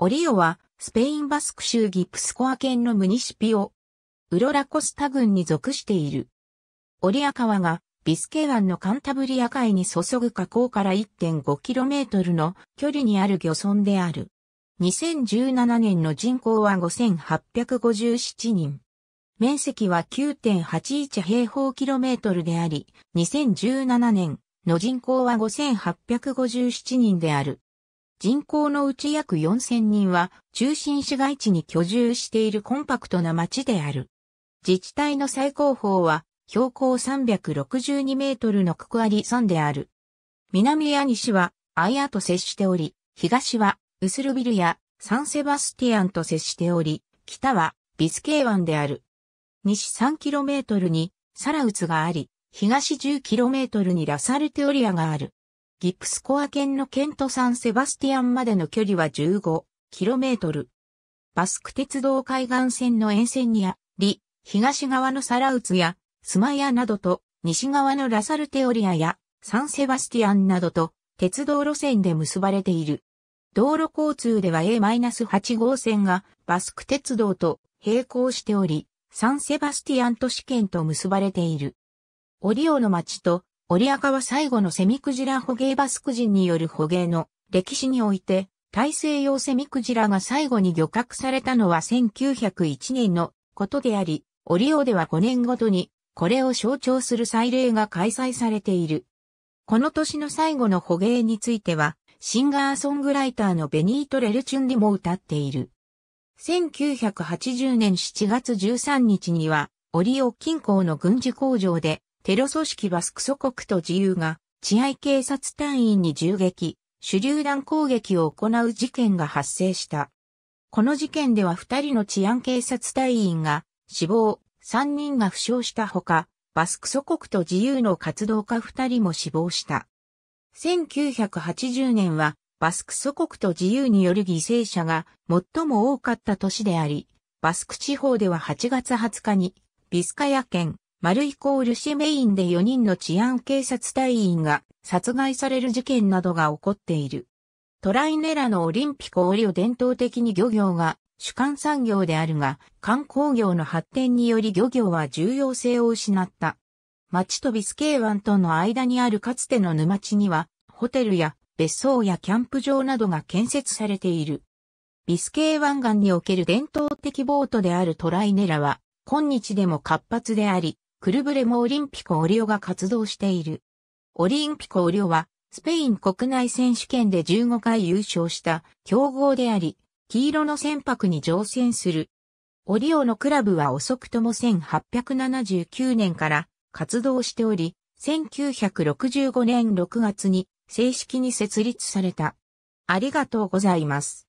オリオは、スペインバスク州ギプスコア県のムニシピオ、ウロラコスタ郡に属している。オリア川が、ビスケ湾のカンタブリア海に注ぐ河口から 1.5km の距離にある漁村である。2017年の人口は5857人。面積は9.81平方キロメートルであり、2017年の人口は5857人である。人口のうち約4000人は中心市街地に居住しているコンパクトな町である。自治体の最高峰は標高362メートルのククアリ山である。南や西はアイアと接しており、東はウスルビルやサンセバスティアンと接しており、北はビスケー湾である。西 3km にサラウツがあり、東 10km にラサルテオリアがある。ギプスコア県の県トサンセバスティアンまでの距離は 15km。バスク鉄道海岸線の沿線にあり、東側のサラウツやスマヤなどと、西側のラサルテオリアやサンセバスティアンなどと、鉄道路線で結ばれている。道路交通では A-8 号線がバスク鉄道と並行しており、サンセバスティアン都市圏と結ばれている。オリオの町とオリアカは最後のセミクジラ捕鯨バスク人による捕鯨の歴史において、大西洋セミクジラが最後に漁獲されたのは1901年のことであり、オリオでは5年ごとに、これを象徴する祭礼が開催されている。この年の最後の捕鯨については、シンガーソングライターのベニート・レルチュンリも歌っている。1980年7月13日には、オリオ近郊の軍事工場でテロ組織バスク祖国と自由が治安警察隊員に銃撃、手榴弾攻撃を行う事件が発生した。この事件では二人の治安警察隊員が死亡、三人が負傷したほか、バスク祖国と自由の活動家二人も死亡した。1980年はバスク祖国と自由による犠牲者が最も多かった年であり、バスク地方では8月20日にビスカヤ県丸イコールシメインで4人の治安警察隊員が殺害される事件などが起こっている。トライネラのオリンピコオリオ伝統的に漁業が主幹産業であるが、観光業の発展により漁業は重要性を失った。町とビスケー湾との間にあるかつての沼地には、ホテルや別荘やキャンプ場などが建設されている。ビスケー湾岸における伝統的ボートであるトライネラは、今日でも活発であり、クルブレモオリンピコオリオが活動している。オリンピコオリオは、スペイン国内選手権で15回優勝した強豪であり、黄色の船舶に乗船する。オリオのクラブは遅くとも1879年から活動しており、1965年6月に正式に設立された。ありがとうございます。